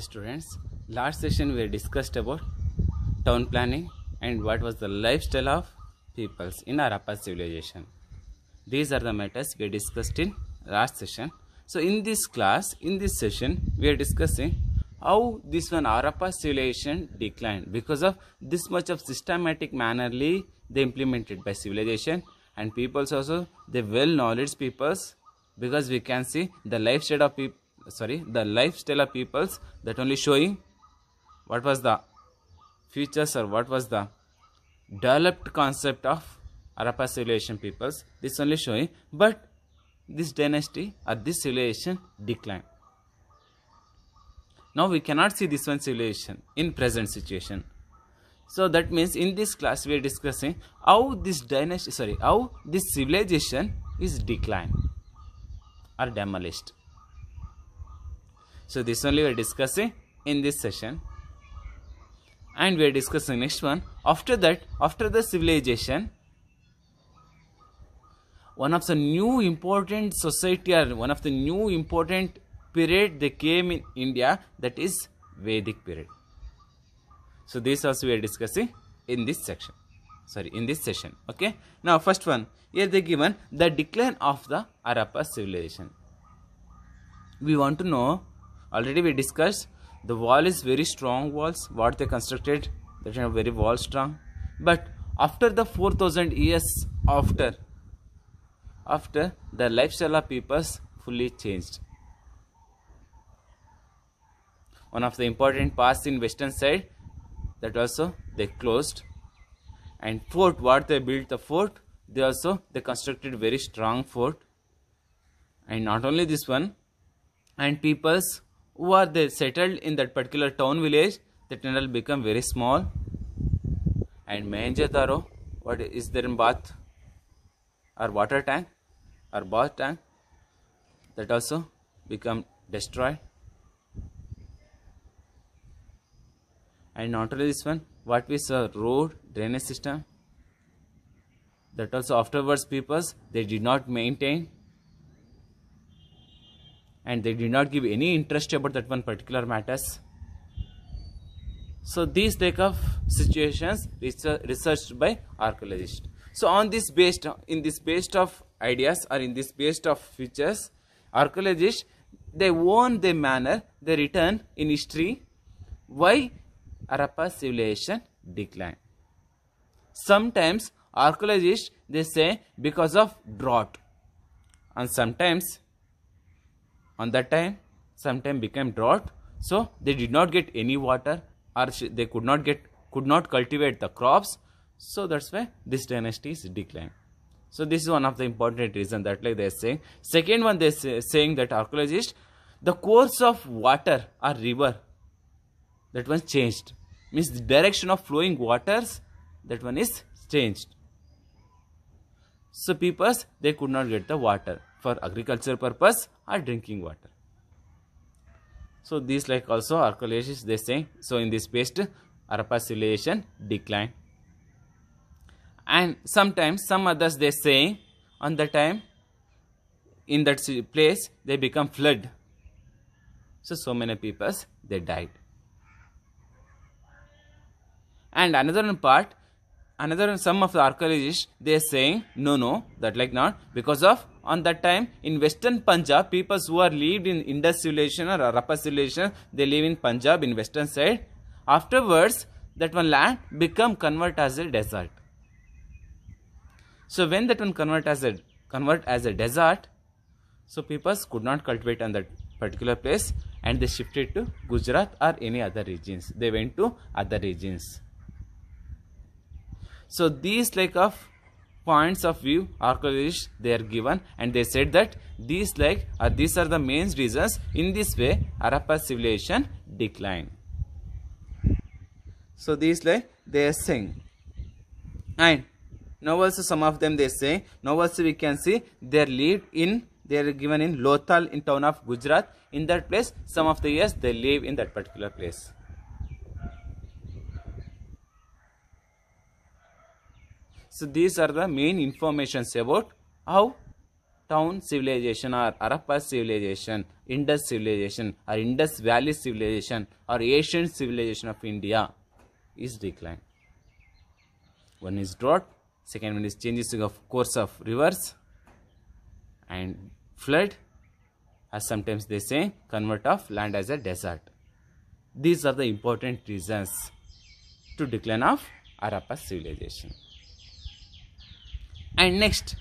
students last session we discussed about town planning and what was the lifestyle of peoples in Arapa civilization these are the matters we discussed in last session so in this class in this session we are discussing how this one Arapa civilization declined because of this much of systematic mannerly they implemented by civilization and peoples also they well knowledge peoples because we can see the lifestyle of people sorry the lifestyle of peoples that only showing what was the features or what was the developed concept of Harappa civilization peoples this only showing but this dynasty or this civilization declined now we cannot see this one civilization in present situation so that means in this class we are discussing how this dynasty sorry how this civilization is declined or demolished so this only we are discussing in this session. And we are discussing next one. After that, after the civilization, one of the new important society or one of the new important period they came in India that is Vedic period. So this also we are discussing in this section. Sorry, in this session. Okay. Now first one. Here they given the decline of the Arapa civilization. We want to know already we discussed the wall is very strong walls what they constructed that are very wall strong but after the 4000 years after after the lifestyle of peoples fully changed one of the important paths in western side that also they closed and fort what they built the fort they also they constructed very strong fort and not only this one and peoples who are they settled in that particular town village the tunnel become very small and manjataro what is there in bath or water tank or bath tank that also become destroyed and not only this one what we saw road drainage system that also afterwards peoples they did not maintain and they did not give any interest about that one particular matters so these type of situations researched by archaeologists so on this based in this based of ideas or in this based of features archaeologists they own the manner they return in history why Arapa civilization declined sometimes archaeologists they say because of drought and sometimes on that time sometime became drought so they did not get any water or they could not get could not cultivate the crops so that's why this dynasty is declined so this is one of the important reason that like they're saying second one they're say, saying that archaeologists the course of water or river that one changed means the direction of flowing waters that one is changed so peoples they could not get the water for agriculture purpose or drinking water. So these like also alkalosis they say. So in this paste arpacillation decline. And sometimes some others they say on the time in that place they become flood. So so many peoples they died. And another part another some of the archaeologists they are saying no no that like not because of on that time in western punjab people who are lived in indus civilization or rappa civilization they live in punjab in western side afterwards that one land become convert as a desert so when that one convert as a convert as a desert so peoples could not cultivate on that particular place and they shifted to gujarat or any other regions they went to other regions so these like of points of view archaeologists they are given and they said that these like uh, these are the main reasons in this way Harappa civilization declined. So these like they are saying and now also some of them they say now also we can see they are lived in they are given in Lothal in town of Gujarat in that place some of the years they live in that particular place. So these are the main informations about how town civilization or Harappa civilization, Indus civilization or Indus Valley civilization or ancient civilization of India is declined. One is drought, second one is changes of course of rivers and flood as sometimes they say convert of land as a desert. These are the important reasons to decline of Harappa civilization and next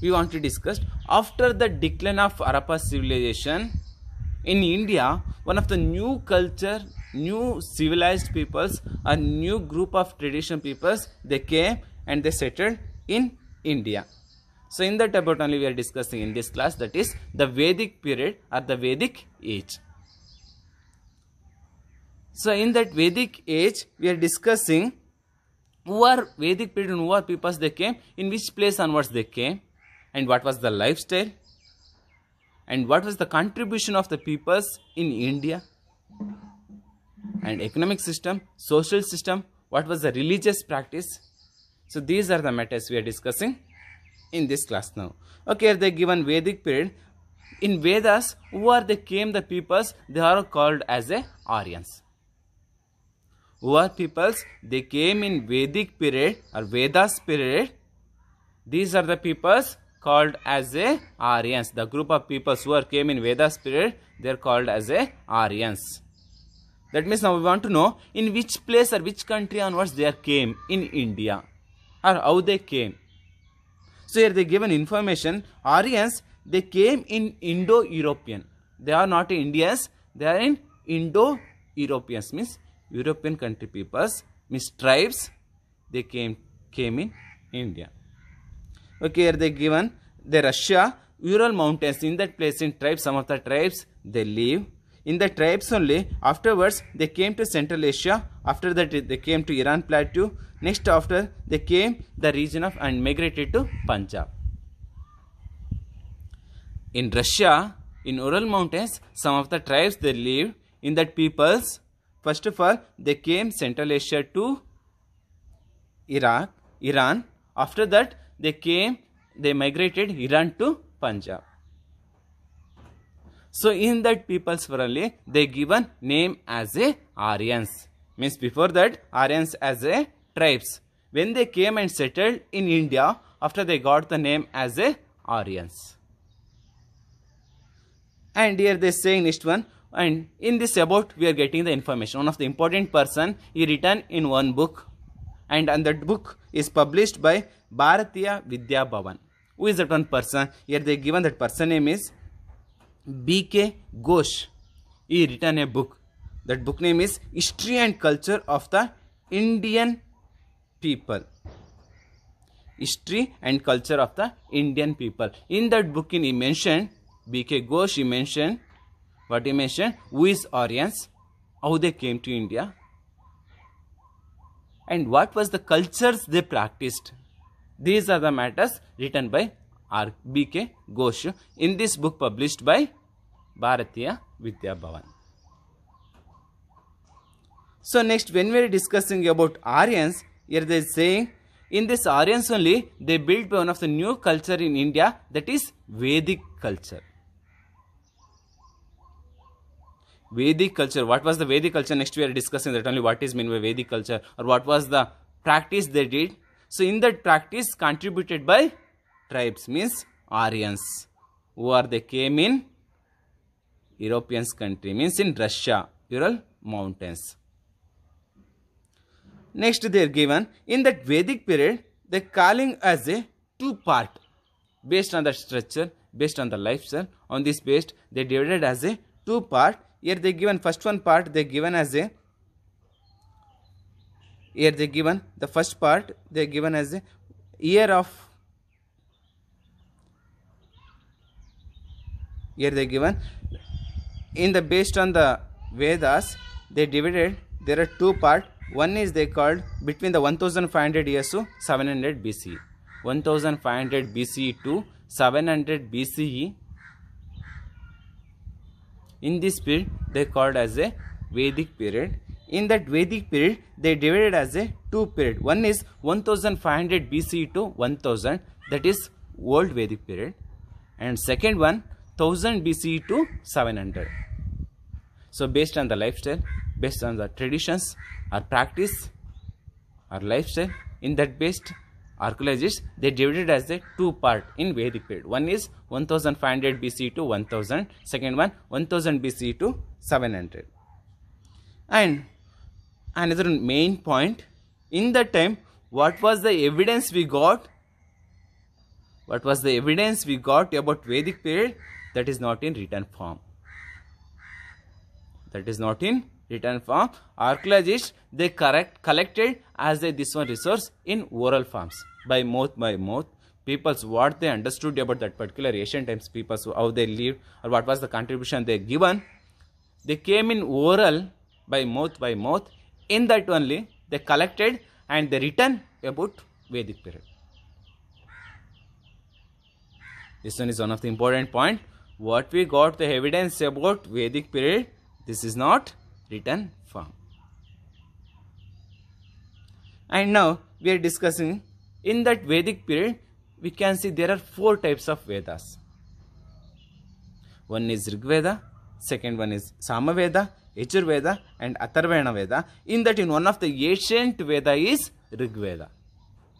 we want to discuss after the decline of Harappa civilization in India, one of the new culture, new civilized peoples, a new group of traditional peoples, they came and they settled in India. So in that about only we are discussing in this class that is the Vedic period or the Vedic age. So in that Vedic age we are discussing poor Vedic period and are peoples they came, in which place onwards they came, and what was the lifestyle, and what was the contribution of the peoples in India, and economic system, social system, what was the religious practice. So these are the matters we are discussing in this class now. Okay, they given Vedic period. In Vedas, who are they came the peoples? They are called as a Aryans are peoples they came in Vedic period or Vedas period. These are the peoples called as a Aryans. The group of peoples who came in Vedas period they are called as a Aryans. That means now we want to know in which place or which country onwards they came in India or how they came. So here they given information Aryans they came in Indo-European. They are not Indians, they are in Indo-Europeans means European country peoples, means tribes, they came, came in India. Okay, here they given the Russia, Ural mountains, in that place in tribes, some of the tribes, they live. In the tribes only, afterwards they came to Central Asia, after that they came to Iran plateau, next after they came the region of and migrated to Punjab. In Russia, in Ural mountains, some of the tribes they live, in that peoples First of all, they came Central Asia to Iraq, Iran. After that, they came, they migrated Iran to Punjab. So in that people's family, they given name as a Aryans. Means before that, Aryans as a tribes. When they came and settled in India, after they got the name as a Aryans. And here they say next one, and in this about we are getting the information one of the important person he written in one book and, and that book is published by Bharatiya Vidya Bhavan who is that one person here they given that person name is B.K. Ghosh he written a book that book name is History and Culture of the Indian People History and Culture of the Indian People in that book in he mentioned B.K. Ghosh he mentioned what you mentioned who is Aryans, how they came to India and what was the cultures they practiced. These are the matters written by R. B. K. Ghosh in this book published by Bharatiya Vidya Bhavan. So next when we are discussing about Aryans, here they are saying in this Aryans only they built one of the new culture in India that is Vedic culture. Vedic culture, what was the Vedic culture? Next, we are discussing that only what is meant by Vedic culture or what was the practice they did. So, in that practice, contributed by tribes means Aryans who are they came in Europeans country means in Russia, Ural mountains. Next, they are given in that Vedic period, they calling as a two part based on the structure, based on the lifestyle. On this based, they divided as a two part here they given first one part they given as a here they given the first part they given as a year of here they given in the based on the Vedas they divided there are two part one is they called between the 1500 years to 700 BCE 1500 BCE to 700 BCE in this period, they called as a Vedic period. In that Vedic period, they divided as a two period. One is 1500 BC to 1000, that is old Vedic period. And second one, 1000 BC to 700. So based on the lifestyle, based on the traditions, our practice, our lifestyle, in that based archaeologists they divided as a two part in Vedic period. One is 1500 BC to 1000, second one 1000 BC to 700. And another main point in that time what was the evidence we got what was the evidence we got about Vedic period that is not in written form that is not in written form. Archaeologists they correct, collected as they this one resource in oral forms by mouth by mouth. People's what they understood about that particular ancient times peoples how they lived or what was the contribution they given. They came in oral by mouth by mouth. In that only they collected and they written about Vedic period. This one is one of the important point. What we got the evidence about Vedic period, this is not written form. And now we are discussing in that Vedic period, we can see there are four types of Vedas. One is Rig Veda, second one is Samaveda, Yajurveda and Atharvana Veda. In that in one of the ancient Veda is Rig Veda.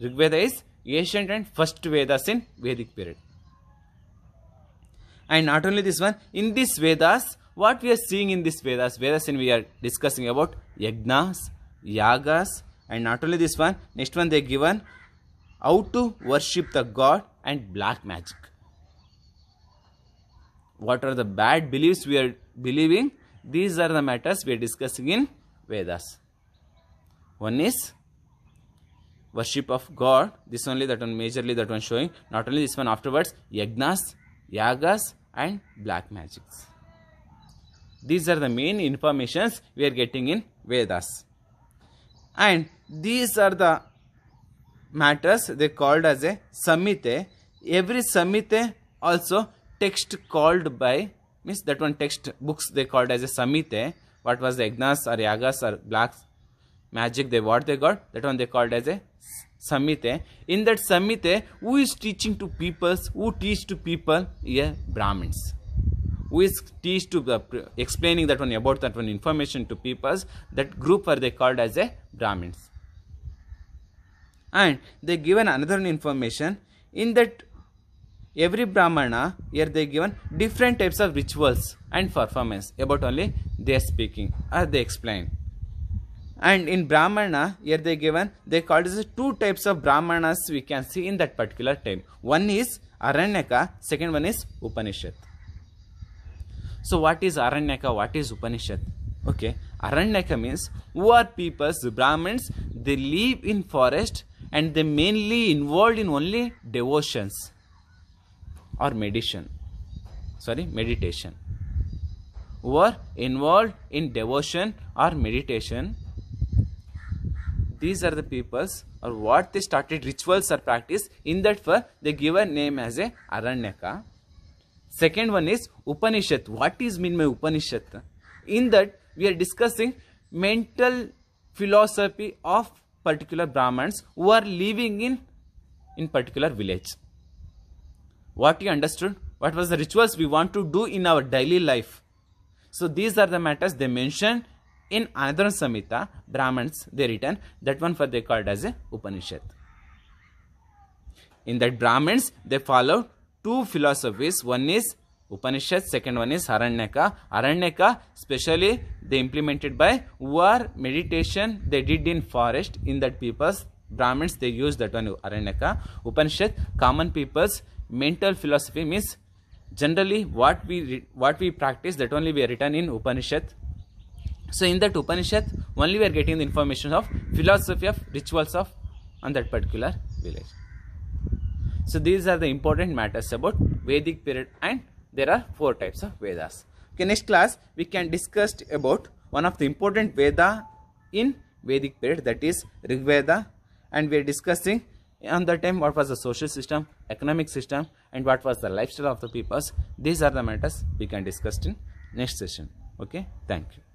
Rig Veda is ancient and first Vedas in Vedic period. And not only this one, in these Vedas what we are seeing in this Vedas, Vedas and we are discussing about yagnas, yagas and not only this one, next one they given how to worship the God and black magic. What are the bad beliefs we are believing? These are the matters we are discussing in Vedas. One is worship of God. This only, that one majorly, that one showing. Not only this one afterwards, yagnas, yagas and black magics. These are the main informations we are getting in Vedas. And these are the matters they called as a samite. Every samite also text called by means that one text books they called as a samite. What was the agnas or yagas or Black magic they what they got that one they called as a samite. In that samite, who is teaching to people? Who teach to people? Yeah, Brahmins who is teach to the, explaining that one about that one information to people that group are they called as a brahmins and they given another information in that every brahmana here they given different types of rituals and performance about only they are speaking or they explain and in brahmana here they given they called as two types of brahmanas we can see in that particular time one is aranyaka second one is upanishad so, what is Aranyaka? What is Upanishad? Okay, Aranyaka means who are peoples, the Brahmins, they live in forest and they mainly involved in only devotions or meditation. Sorry, meditation. Were involved in devotion or meditation. These are the peoples or what they started rituals or practice in that for they give a name as a Aranyaka. Second one is Upanishad. What is mean by Upanishad? In that we are discussing mental philosophy of particular Brahmans who are living in in particular village. What you understood? What was the rituals we want to do in our daily life? So these are the matters they mentioned in another Samhita, Brahmans they written that one for they called as a Upanishad. In that Brahmins they follow two philosophies. One is Upanishad, second one is Haranyaka. Haranyaka, specially they implemented by war meditation they did in forest in that people's Brahmins they used that one Aranyaka. Upanishad, common people's mental philosophy means generally what we what we practice that only we are written in Upanishad. So in that Upanishad only we are getting the information of philosophy of rituals of on that particular village. So these are the important matters about Vedic period and there are four types of Vedas. Okay, next class we can discuss about one of the important Veda in Vedic period that is Rig Veda and we are discussing on that time what was the social system, economic system and what was the lifestyle of the peoples. These are the matters we can discuss in next session. Okay, thank you.